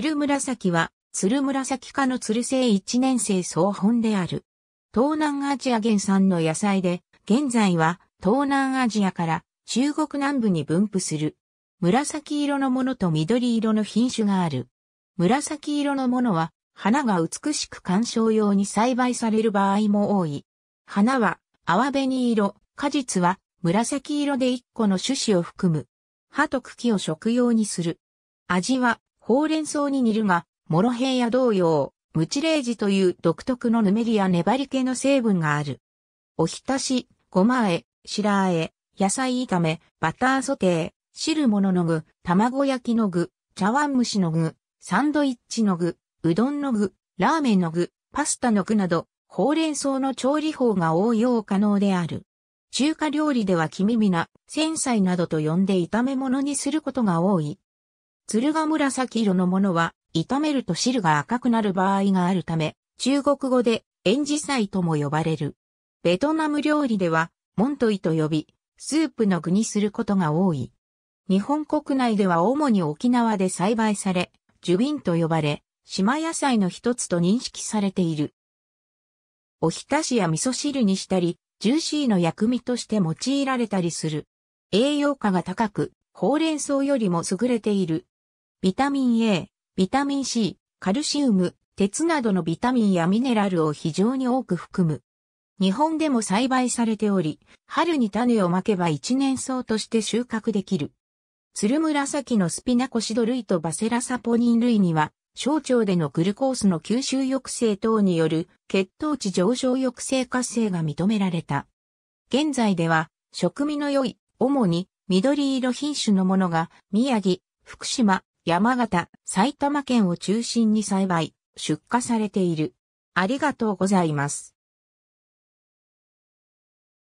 鶴紫は、鶴紫科の鶴生一年生総本である。東南アジア原産の野菜で、現在は東南アジアから中国南部に分布する。紫色のものと緑色の品種がある。紫色のものは、花が美しく観賞用に栽培される場合も多い。花は、泡紅色、果実は、紫色で1個の種子を含む。葉と茎を食用にする。味は、ほうれん草に煮るが、モロヘイヤ同様、ムチレージという独特のぬめりや粘り気の成分がある。おひたし、ごまえ、白あえ、野菜炒め、バターソテー、汁物の具、卵焼きの具、茶碗蒸しの具、サンドイッチの具、うどんの具、ラーメンの具、パスタの具など、ほうれん草の調理法が応用可能である。中華料理では黄身びな、繊細などと呼んで炒め物にすることが多い。鶴が紫色のものは、炒めると汁が赤くなる場合があるため、中国語で、塩ジイとも呼ばれる。ベトナム料理では、モントイと呼び、スープの具にすることが多い。日本国内では主に沖縄で栽培され、ジュビンと呼ばれ、島野菜の一つと認識されている。おひたしや味噌汁にしたり、ジューシーの薬味として用いられたりする。栄養価が高く、ほうれん草よりも優れているビタミン A、ビタミン C、カルシウム、鉄などのビタミンやミネラルを非常に多く含む。日本でも栽培されており、春に種をまけば一年草として収穫できる。ツルムラサキのスピナコシド類とバセラサポニン類には、小腸でのグルコースの吸収抑制等による血糖値上昇抑制活性が認められた。現在では、食味の良い、主に緑色品種のものが宮城、福島、山形、埼玉県を中心に栽培、出荷されている。ありがとうございます。